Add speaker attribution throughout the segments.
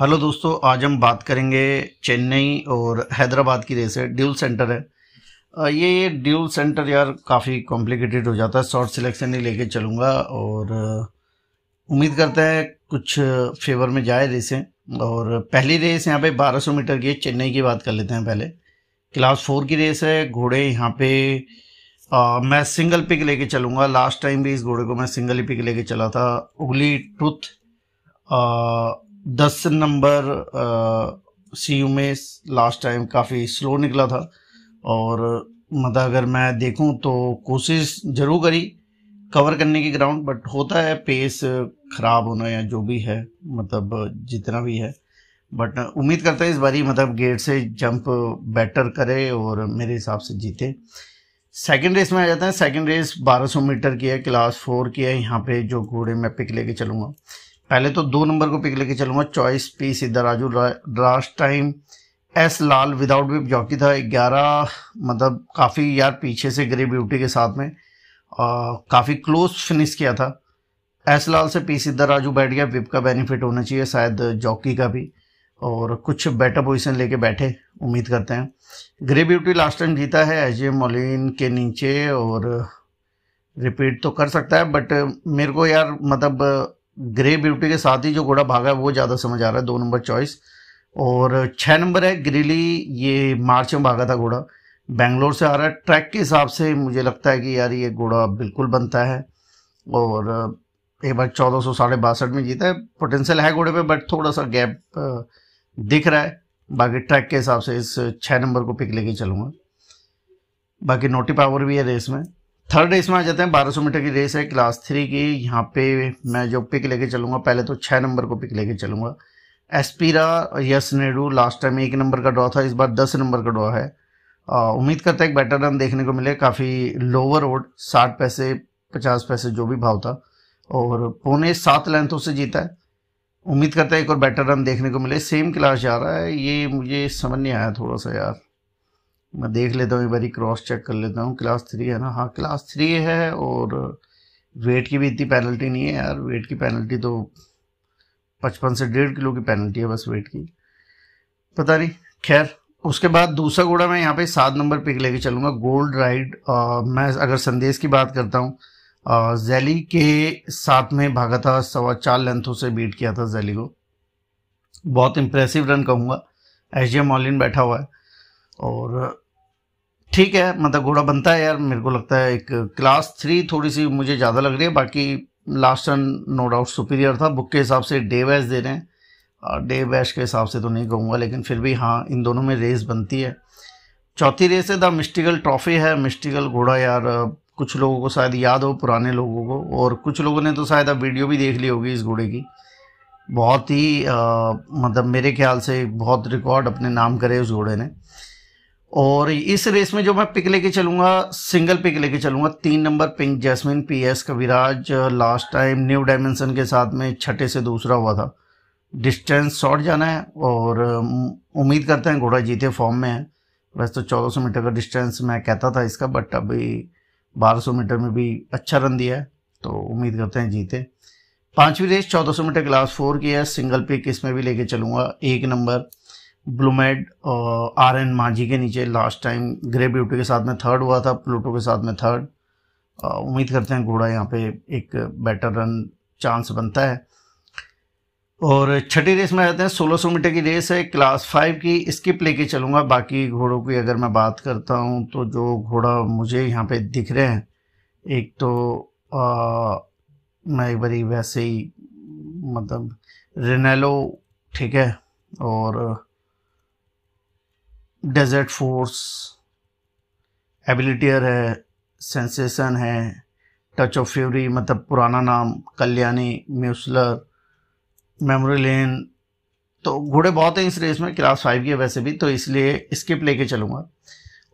Speaker 1: hello दोस्तों आज हम बात करेंगे चेन्नई और हैदराबाद की रेस है ड्यूल सेंटर है ये ड्यूल सेंटर यार काफ़ी कॉम्प्लिकेटेड हो जाता है शॉर्ट सिलेक्शन ही लेके चलूँगा और उम्मीद करता है कुछ फेवर में जाए रेसें और पहली रेस यहाँ पे 1200 मीटर की है चेन्नई की बात कर लेते हैं पहले क्लास फोर की रेस है घोड़े यहाँ पे आ, मैं सिंगल पिक लेके चलूँगा लास्ट टाइम भी इस घोड़े को मैं सिंगल ही पिक लेके चला था उगली टूथ दस नंबर सी यू में लास्ट टाइम काफ़ी स्लो निकला था और मतलब अगर मैं देखूं तो कोशिश जरूर करी कवर करने की ग्राउंड बट होता है पेस ख़राब होना या जो भी है मतलब जितना भी है बट उम्मीद करता है इस बारी मतलब गेट से जंप बेटर करे और मेरे हिसाब से जीते सेकंड रेस में आ जाता है सेकंड रेस 1200 मीटर की है क्लास फोर की है यहाँ पे जो घोड़े मैं पिक लेके चलूँगा पहले तो दो नंबर को पिक लेके चलूंगा choice P Raju last time S Lal without whip jockey था ग्यारह मतलब काफ़ी यार पीछे से ग्रे ब्यूटी के साथ में काफ़ी क्लोज फिनिश किया था एस लाल से पी राजू बैठ गया विप का बेनिफिट होना चाहिए शायद जॉकी का भी और कुछ बेटर पोजीशन लेके बैठे उम्मीद करते हैं ग्रे ब्यूटी लास्ट टाइम जीता है एच मोलिन के नीचे और रिपीट तो कर सकता है बट मेरे को यार मतलब ग्रे ब्यूटी के साथ ही जो घोड़ा भागा है वो ज़्यादा समझ आ रहा है दो नंबर चॉइस और छः नंबर है ग्रिली ये मार्च में भागा था घोड़ा बेंगलोर से आ रहा है ट्रैक के हिसाब से मुझे लगता है कि यार ये घोड़ा बिल्कुल बनता है और एक बार चौदह सौ साढ़े बासठ में जीता है पोटेंशियल है घोड़े पे बट थोड़ा सा गैप दिख रहा है बाकी ट्रैक के हिसाब से इस छः नंबर को पिक लेके चलूँगा बाकी नोटी पावर भी है रेस में थर्ड रेस में आ जाते हैं 1200 मीटर की रेस है क्लास थ्री की यहाँ पे मैं जो पिक लेके चलूँगा पहले तो छः नंबर को पिक लेके चलूँगा एसपीरा यस नेडू लास्ट टाइम एक नंबर का ड्रॉ था इस बार दस नंबर का ड्रॉ है उम्मीद करता है एक बेटर रन देखने को मिले काफ़ी लोअर रोड साठ पैसे पचास पैसे जो भी भाव था और पौने सात लेंथों से जीता है उम्मीद करता है एक और बेटर रन देखने को मिले सेम क्लास जा रहा है ये मुझे समझ नहीं आया थोड़ा सा यार मैं देख लेता हूँ एक बारी क्रॉस चेक कर लेता हूँ क्लास थ्री है ना हाँ क्लास थ्री है और वेट की भी इतनी पेनल्टी नहीं है यार वेट की पेनल्टी तो पचपन से डेढ़ किलो की पेनल्टी है बस वेट की पता नहीं खैर उसके बाद दूसरा घोड़ा मैं यहाँ पे सात नंबर पिक लेके चलूँगा गोल्ड राइड आ, मैं अगर संदेश की बात करता हूँ जैली के साथ में भागा था सवा चार लेंथों से बीट किया था जैली को बहुत इम्प्रेसिव रन कहूँगा एच डी बैठा हुआ है और ठीक है मतलब घोड़ा बनता है यार मेरे को लगता है एक क्लास थ्री थोड़ी सी मुझे ज़्यादा लग रही है बाकी last run no doubt superior था बुक के हिसाब से डे वैश दे रहे हैं डे वैश के हिसाब से तो नहीं कहूँगा लेकिन फिर भी हाँ इन दोनों में रेस बनती है चौथी रेस है द मिस्टिकल ट्रॉफी है मिस्टिकल घोड़ा यार कुछ लोगों को शायद याद हो पुराने लोगों को और कुछ लोगों ने तो शायद अब वीडियो भी देख ली होगी इस घोड़े की बहुत ही आ, मतलब मेरे ख्याल से बहुत रिकॉर्ड अपने नाम करे उस घोड़े ने और इस रेस में जो मैं पिक लेके चलूँगा सिंगल पिक लेके चलूँगा तीन number pink jasmine P S Kaviraj last time new dimension के साथ में छठे से दूसरा हुआ था डिस्टेंस शॉर्ट जाना है और उम्मीद करते हैं घोड़ा जीते फॉर्म में है वैसे तो चौदह सौ मीटर का डिस्टेंस मैं कहता था इसका बट अभी बारह सौ मीटर में भी अच्छा रन दिया है तो उम्मीद करते हैं जीते पांचवी रेस चौदह सौ मीटर क्लास फोर की है सिंगल पिक इसमें भी लेके चलूँगा एक नंबर ब्लूमेड आर एन मांझी के नीचे लास्ट टाइम ग्रे ब्यूटी के साथ में थर्ड हुआ था प्लूटो के साथ में थर्ड उम्मीद करते हैं घोड़ा यहाँ पे एक बेटर रन चांस बनता है और छठी रेस में रहते हैं 1600 मीटर की रेस है क्लास फाइव की स्किप लेके चलूँगा बाकी घोड़ों की अगर मैं बात करता हूँ तो जो घोड़ा मुझे यहाँ पे दिख रहे हैं एक तो आ, मैं एक बारी वैसे ही मतलब रेनेलो ठीक है और डेजर्ट फोर्स एबिलिटियर है सेंसेशन है टच ऑफ फ्यूरी मतलब पुराना नाम कल्याणी म्यूसलर मेमोरी लेन तो घोड़े बहुत हैं इस रेस में क्लास फाइव के वैसे भी तो इसलिए स्किप लेके चलूँगा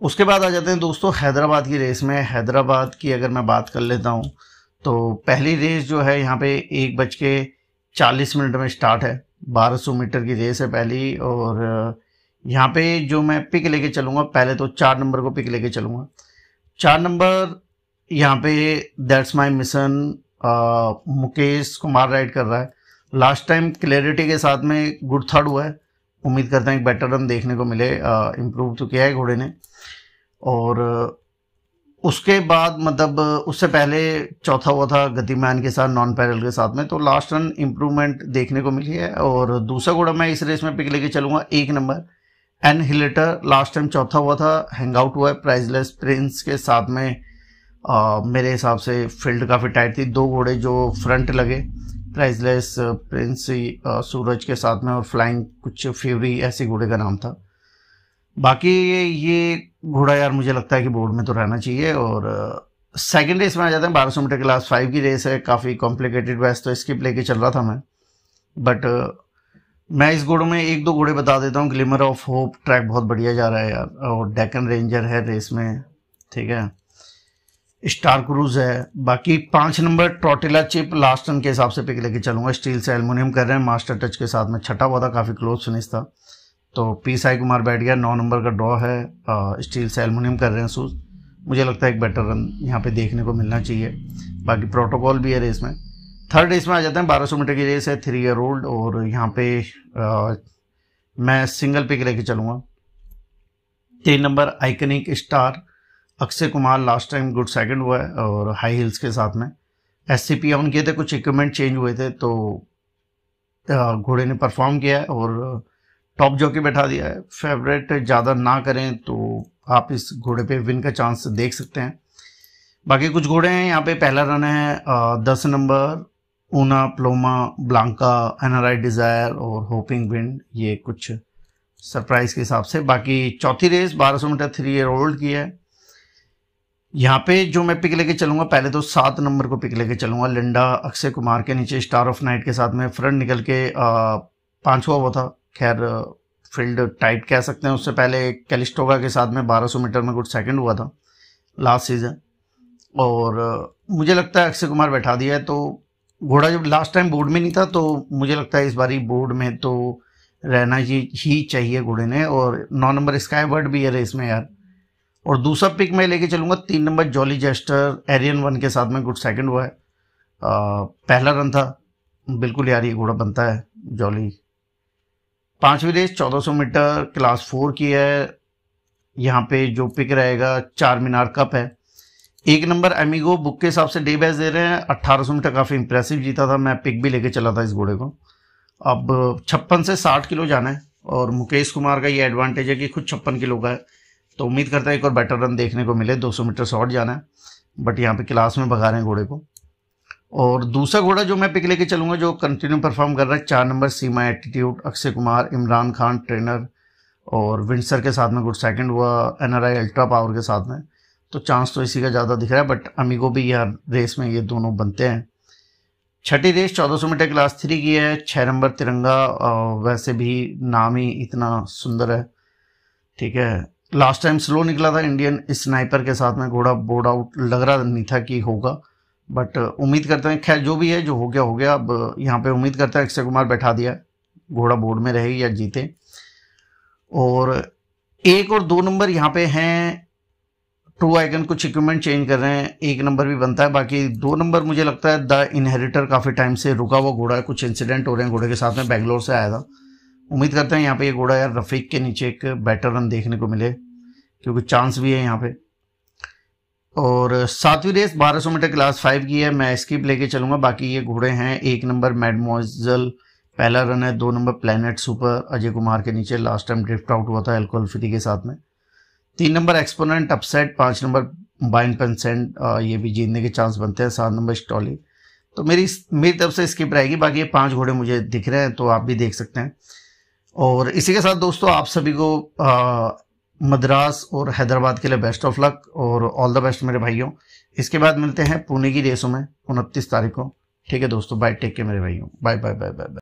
Speaker 1: उसके बाद आ जाते हैं दोस्तों हैदराबाद की रेस में हैदराबाद की अगर मैं बात कर लेता हूँ तो पहली रेस जो है यहाँ पे एक बज के चालीस मिनट में स्टार्ट है बारह सौ मीटर की रेस है पहली और यहाँ पे जो मैं पिक लेके चलूंगा पहले तो चार नंबर को पिक लेके चलूंगा चार नंबर यहाँ पे that's my mission Mukesh Kumar ride कर रहा है लास्ट टाइम क्लैरिटी के साथ में गुड थर्ड हुआ है उम्मीद करते हैं एक बेटर रन देखने को मिले इम्प्रूव तो किया है घोड़े ने और उसके बाद मतलब उससे पहले चौथा हुआ था गतिमान के साथ नॉन पैरल के साथ में तो लास्ट रन इम्प्रूवमेंट देखने को मिली है और दूसरा घोड़ा मैं इस रेस में पिक लेके चलूंगा एक number annihilator last time चौथा हुआ था हैंग आउट हुआ है प्राइजलेस प्रिंस के साथ में आ, मेरे हिसाब से फील्ड काफ़ी टाइट थी दो घोड़े जो फ्रंट लगे प्राइजलेस प्रिंस सूरज के साथ में और फ्लाइंग कुछ फेवरी ऐसे घोड़े का नाम था बाकी ये घोड़ा यार मुझे लगता है कि बोर्ड में तो रहना चाहिए और सेकेंड रेस में आ जाते हैं बारह सौ मीटर क्लास फाइव की रेस है काफ़ी कॉम्प्लिकेटेड वैस तो स्किप लेके चल रहा था मैं बट मैं इस घोड़ों में एक दो घोड़े बता देता हूँ ग्लिमर ऑफ होप ट्रैक बहुत बढ़िया जा रहा है यार और डेकन रेंजर है रेस में ठीक है स्टार क्रूज है बाकी पाँच नंबर ट्रोटेला चिप लास्ट रन के हिसाब से पिक लेके चलूंगा स्टील से एलमोनियम कर रहे हैं मास्टर टच के साथ में छठा हुआ था काफ़ी क्लोज फिनिश था तो पी साई कुमार बैठ गया नौ नंबर का ड्रॉ है आ, स्टील से एलमोनियम कर रहे हैं सूज मुझे लगता है एक बेटर रन यहाँ पे देखने को मिलना चाहिए बाकी प्रोटोकॉल भी है रेस में थर्ड रेस में आ जाते हैं 1200 मीटर की रेस है थ्री ईयर ओल्ड और यहाँ पे आ, मैं सिंगल पिक लेके चलूँगा तीन number iconic star Akshay Kumar last time good second हुआ है और हाई हिल्स के साथ में एस सी पी ऑन किए थे कुछ इक्विपमेंट चेंज हुए थे तो घोड़े ने परफॉर्म किया है और टॉप जॉकी बैठा दिया है फेवरेट ज़्यादा ना करें तो आप इस घोड़े पे विन का चांस देख सकते हैं बाकी कुछ घोड़े हैं यहाँ पे पहला रन है दस number Una Paloma Blanca NRI desire और होपिंग विंड ये कुछ सरप्राइज के हिसाब से बाकी चौथी race 1200 metre three year old की है यहाँ पे जो मैं पिक लेके चलूँगा पहले तो सात नंबर को पिक लेके चलूँगा लिंडा अक्षय कुमार के नीचे स्टार ऑफ नाइट के साथ में फ्रंट निकल के पाँचवा हुआ था खैर फील्ड टाइट कह सकते हैं उससे पहले कैलिस्टोगा के साथ में 1200 मीटर में गुड सेकंड हुआ था लास्ट सीजन और मुझे लगता है अक्षय कुमार बैठा दिया है तो घोड़ा जब लास्ट टाइम बोर्ड में नहीं था तो मुझे लगता है इस बारी बोर्ड में तो रहना ही ही चाहिए घोड़े ने और नौ नंबर स्काई वर्ड भी है रेस में यार और दूसरा पिक मैं लेके चलूँगा तीन नंबर जॉली जेस्टर एरियन वन के साथ में गुड सेकंड हुआ है आ, पहला रन था बिल्कुल यार ये घोड़ा बनता है जॉली पाँचवीं रेस सौ मीटर क्लास फोर की है यहाँ पे जो पिक रहेगा चार मीनार कप है एक नंबर एमिगो बुक के हिसाब से डे बैस दे रहे हैं अट्ठारह सौ मीटर काफ़ी इंप्रेसिव जीता था मैं पिक भी लेके चला था इस घोड़े को अब छप्पन से साठ किलो जाना है और मुकेश कुमार का ये एडवांटेज है कि खुद छप्पन किलो का है तो उम्मीद करता है एक और बेटर रन देखने को मिले 200 मीटर शॉर्ट जाना है बट यहाँ पे क्लास में भगा रहे हैं घोड़े को और दूसरा घोड़ा जो मैं पिक लेके चलूँगा जो कंटिन्यू परफॉर्म कर रहा है चार number Seema attitude Akshay Kumar Imran Khan trainer और विंडसर के साथ में गुड सेकंड हुआ एन अल्ट्रा पावर के साथ में तो चांस तो इसी का ज़्यादा दिख रहा है बट अमीगो भी यह रेस में ये दोनों बनते हैं छठी रेस 1400 मीटर क्लास थ्री की है छः नंबर तिरंगा वैसे भी नाम ही इतना सुंदर है ठीक है लास्ट टाइम स्लो निकला था इंडियन स्नाइपर के साथ में घोड़ा बोर्ड आउट लग रहा नहीं था कि होगा बट उम्मीद करते हैं खैर जो भी है जो हो गया हो गया अब यहाँ पे उम्मीद करते हैं अक्षय कुमार बैठा दिया घोड़ा बोर्ड में रहे या जीते और एक और दो नंबर यहाँ पे हैं टू आइकन कुछ इक्विपमेंट चेंज कर रहे हैं एक नंबर भी बनता है बाकी दो नंबर मुझे लगता है द इनहेरिटर काफ़ी टाइम से रुका हुआ घोड़ा है कुछ इंसिडेंट हो रहे हैं घोड़े के साथ में बैंगलोर से आया था उम्मीद करते हैं यहाँ पे ये घोड़ा यार रफीक के नीचे एक बेटर रन देखने को मिले क्योंकि चांस भी है यहाँ पे और सातवीं रेस 1200 मीटर क्लास फाइव की है मैं स्किप लेके चलूंगा बाकी ये घोड़े हैं एक नंबर मेडमोजल पहला रन है दो number planet super Ajay Kumar के नीचे लास्ट टाइम ड्रिफ्ट आउट हुआ था एल्कोहल फ्री के साथ में तीन नंबर एक्सपोनेंट अपसेट पाँच नंबर बाइन पेंसेंट ये भी जीतने के चांस बनते हैं सात नंबर स्टॉली तो मेरी मेरी तरफ से स्किप रहेगी बाकी ये पांच घोड़े मुझे दिख रहे हैं तो आप भी देख सकते हैं और इसी के साथ दोस्तों आप सभी को मद्रास और हैदराबाद के लिए बेस्ट ऑफ लक और ऑल द बेस्ट मेरे भाइयों इसके बाद मिलते हैं पुणे की रेसों में उनतीस तारीख को ठीक है दोस्तों बाय टेक के मेरे भाइयों बाय बाय बाय बाय